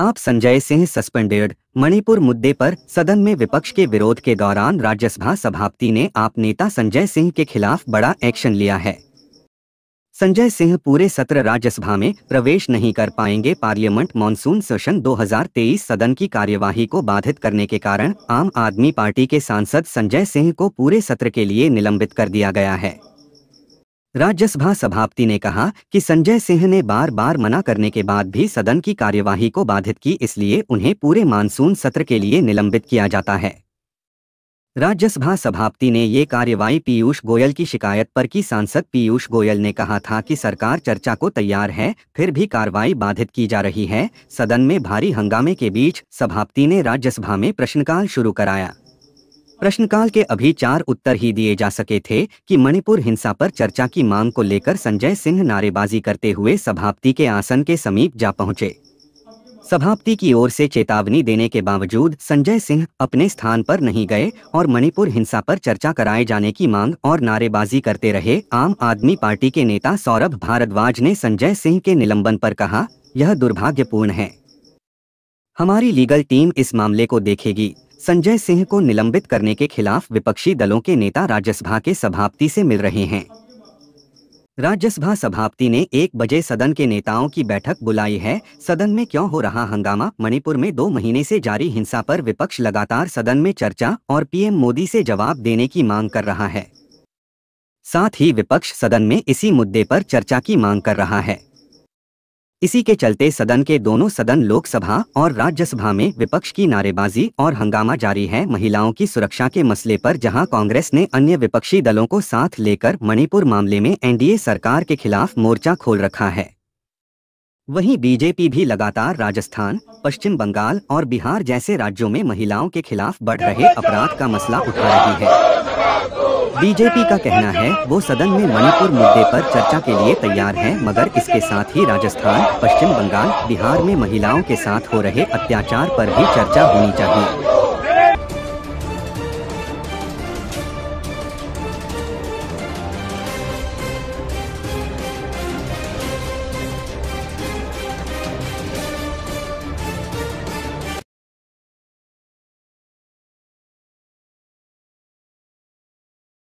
आप संजय सिंह सस्पेंडेड मणिपुर मुद्दे पर सदन में विपक्ष के विरोध के दौरान राज्यसभा सभापति ने आप नेता संजय सिंह के खिलाफ बड़ा एक्शन लिया है संजय सिंह पूरे सत्र राज्यसभा में प्रवेश नहीं कर पाएंगे पार्लियामेंट मानसून सेशन 2023 सदन की कार्यवाही को बाधित करने के कारण आम आदमी पार्टी के सांसद संजय सिंह को पूरे सत्र के लिए निलंबित कर दिया गया है राज्यसभा सभापति ने कहा कि संजय सिंह ने बार बार मना करने के बाद भी सदन की कार्यवाही को बाधित की इसलिए उन्हें पूरे मानसून सत्र के लिए निलंबित किया जाता है राज्यसभा सभापति ने ये कार्यवाही पीयूष गोयल की शिकायत पर की सांसद पीयूष गोयल ने कहा था कि सरकार चर्चा को तैयार है फिर भी कार्रवाई बाधित की जा रही है सदन में भारी हंगामे के बीच सभापति ने राज्यसभा में प्रश्नकाल शुरू कराया प्रश्नकाल के अभी चार उत्तर ही दिए जा सके थे कि मणिपुर हिंसा पर चर्चा की मांग को लेकर संजय सिंह नारेबाजी करते हुए सभापति के आसन के समीप जा पहुंचे सभापति की ओर से चेतावनी देने के बावजूद संजय सिंह अपने स्थान पर नहीं गए और मणिपुर हिंसा पर चर्चा कराए जाने की मांग और नारेबाजी करते रहे आम आदमी पार्टी के नेता सौरभ भारद्वाज ने संजय सिंह के निलंबन पर कहा यह दुर्भाग्यपूर्ण है हमारी लीगल टीम इस मामले को देखेगी संजय सिंह को निलंबित करने के खिलाफ विपक्षी दलों के नेता राज्यसभा के सभापति से मिल रहे हैं राज्यसभा सभापति ने एक बजे सदन के नेताओं की बैठक बुलाई है सदन में क्यों हो रहा हंगामा मणिपुर में दो महीने से जारी हिंसा पर विपक्ष लगातार सदन में चर्चा और पीएम मोदी से जवाब देने की मांग कर रहा है साथ ही विपक्ष सदन में इसी मुद्दे पर चर्चा की मांग कर रहा है इसी के चलते सदन के दोनों सदन लोकसभा और राज्यसभा में विपक्ष की नारेबाजी और हंगामा जारी है महिलाओं की सुरक्षा के मसले पर जहां कांग्रेस ने अन्य विपक्षी दलों को साथ लेकर मणिपुर मामले में एनडीए सरकार के खिलाफ मोर्चा खोल रखा है वहीं बीजेपी भी लगातार राजस्थान पश्चिम बंगाल और बिहार जैसे राज्यों में महिलाओं के खिलाफ बढ़ रहे अपराध का मसला उठा रही है बीजेपी का कहना है वो सदन में मणिपुर मुद्दे पर चर्चा के लिए तैयार हैं, मगर इसके साथ ही राजस्थान पश्चिम बंगाल बिहार में महिलाओं के साथ हो रहे अत्याचार पर भी चर्चा होनी चाहिए